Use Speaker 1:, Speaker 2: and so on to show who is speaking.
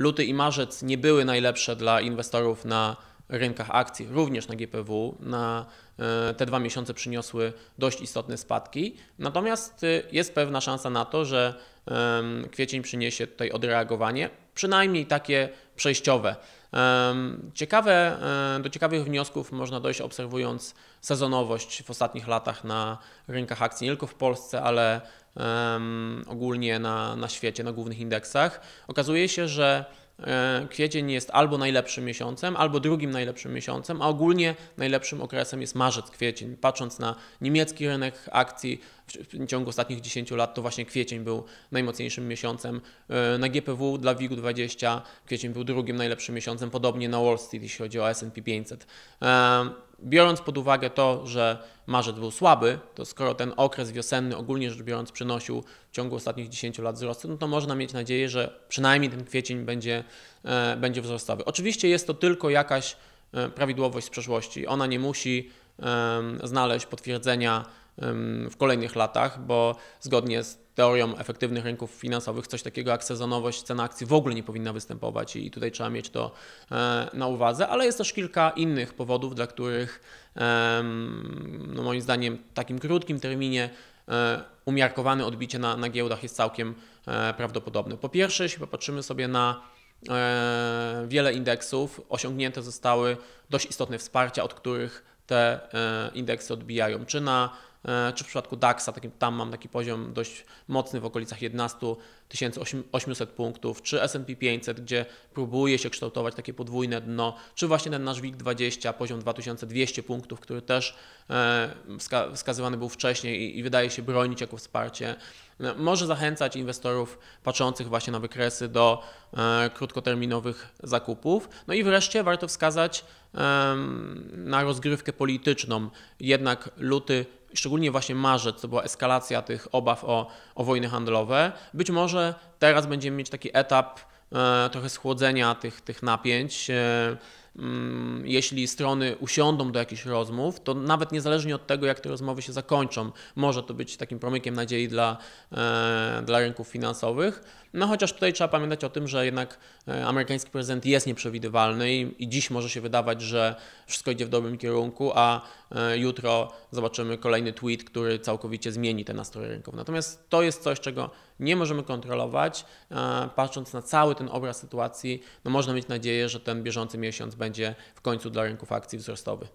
Speaker 1: Luty i marzec nie były najlepsze dla inwestorów na rynkach akcji, również na GPW, na e, te dwa miesiące przyniosły dość istotne spadki. Natomiast e, jest pewna szansa na to, że kwiecień przyniesie tutaj odreagowanie przynajmniej takie przejściowe. Ciekawe, e, do ciekawych wniosków można dojść obserwując sezonowość w ostatnich latach na rynkach akcji, nie tylko w Polsce, ale ogólnie na, na świecie, na głównych indeksach. Okazuje się, że E, kwiecień jest albo najlepszym miesiącem, albo drugim najlepszym miesiącem, a ogólnie najlepszym okresem jest marzec, kwiecień. Patrząc na niemiecki rynek akcji w ciągu ostatnich 10 lat, to właśnie kwiecień był najmocniejszym miesiącem. E, na GPW dla WIG-20 kwiecień był drugim najlepszym miesiącem, podobnie na Wall Street, jeśli chodzi o S&P 500 biorąc pod uwagę to, że marzec był słaby, to skoro ten okres wiosenny ogólnie rzecz biorąc przynosił w ciągu ostatnich 10 lat wzrosty, no to można mieć nadzieję, że przynajmniej ten kwiecień będzie, e, będzie wzrostowy. Oczywiście jest to tylko jakaś e, prawidłowość z przeszłości. Ona nie musi znaleźć potwierdzenia w kolejnych latach, bo zgodnie z teorią efektywnych rynków finansowych coś takiego jak sezonowość cen akcji w ogóle nie powinna występować i tutaj trzeba mieć to e, na uwadze, ale jest też kilka innych powodów, dla których no moim zdaniem w takim krótkim terminie e, umiarkowane odbicie na, na giełdach jest całkiem e, prawdopodobne. Po pierwsze, jeśli popatrzymy sobie na wiele indeksów, osiągnięte zostały dość istotne wsparcia, od których te indeksy odbijają, czy na E, czy w przypadku DAXa, a tam mam taki poziom dość mocny w okolicach 11 800 punktów, czy S&P 500, gdzie próbuje się kształtować takie podwójne dno, czy właśnie ten nasz WIG20, poziom 2200 punktów, który też e, wskazywany był wcześniej i wydaje się bronić jako wsparcie e, może zachęcać inwestorów patrzących właśnie na wykresy do e, krótkoterminowych zakupów. No i wreszcie warto wskazać e, na rozgrywkę polityczną. Jednak luty szczególnie właśnie marzec, to była eskalacja tych obaw o, o wojny handlowe. Być może teraz będziemy mieć taki etap e, trochę schłodzenia tych, tych napięć. E, mm, jeśli strony usiądą do jakichś rozmów, to nawet niezależnie od tego, jak te rozmowy się zakończą, może to być takim promykiem nadziei dla, e, dla rynków finansowych. No chociaż tutaj trzeba pamiętać o tym, że jednak e, amerykański prezydent jest nieprzewidywalny i, i dziś może się wydawać, że wszystko idzie w dobrym kierunku, a E, jutro zobaczymy kolejny tweet, który całkowicie zmieni te nastroje rynków. Natomiast to jest coś, czego nie możemy kontrolować. E, patrząc na cały ten obraz sytuacji, no można mieć nadzieję, że ten bieżący miesiąc będzie w końcu dla rynków akcji wzrostowy.